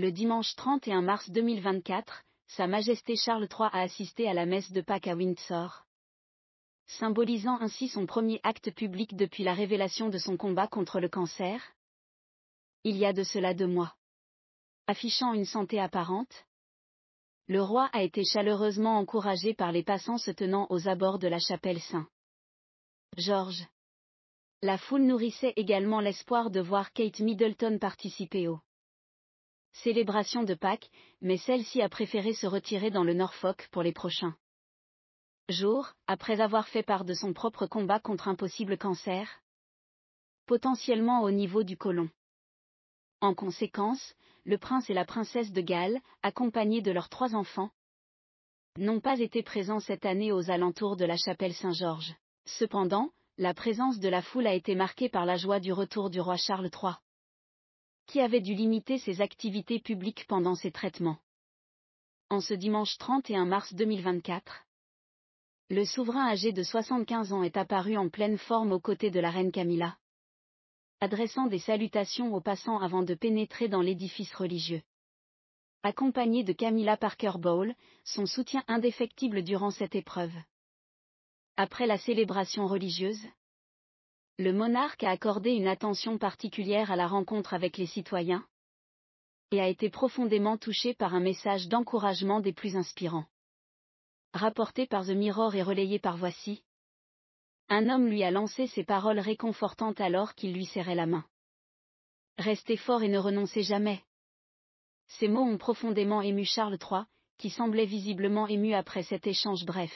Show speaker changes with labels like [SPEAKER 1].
[SPEAKER 1] Le dimanche 31 mars 2024, Sa Majesté Charles III a assisté à la messe de Pâques à Windsor. Symbolisant ainsi son premier acte public depuis la révélation de son combat contre le cancer Il y a de cela deux mois. Affichant une santé apparente, le roi a été chaleureusement encouragé par les passants se tenant aux abords de la chapelle Saint. Georges. La foule nourrissait également l'espoir de voir Kate Middleton participer au célébration de Pâques, mais celle-ci a préféré se retirer dans le Norfolk pour les prochains jours, après avoir fait part de son propre combat contre un possible cancer, potentiellement au niveau du colon. En conséquence, le prince et la princesse de Galles, accompagnés de leurs trois enfants, n'ont pas été présents cette année aux alentours de la chapelle Saint-Georges. Cependant, la présence de la foule a été marquée par la joie du retour du roi Charles III qui avait dû limiter ses activités publiques pendant ses traitements. En ce dimanche 31 mars 2024, le souverain âgé de 75 ans est apparu en pleine forme aux côtés de la reine Camilla, adressant des salutations aux passants avant de pénétrer dans l'édifice religieux. Accompagné de Camilla Parker Bowl, son soutien indéfectible durant cette épreuve. Après la célébration religieuse, le monarque a accordé une attention particulière à la rencontre avec les citoyens et a été profondément touché par un message d'encouragement des plus inspirants. Rapporté par The Mirror et relayé par Voici, un homme lui a lancé ces paroles réconfortantes alors qu'il lui serrait la main. Restez fort et ne renoncez jamais. Ces mots ont profondément ému Charles III, qui semblait visiblement ému après cet échange bref.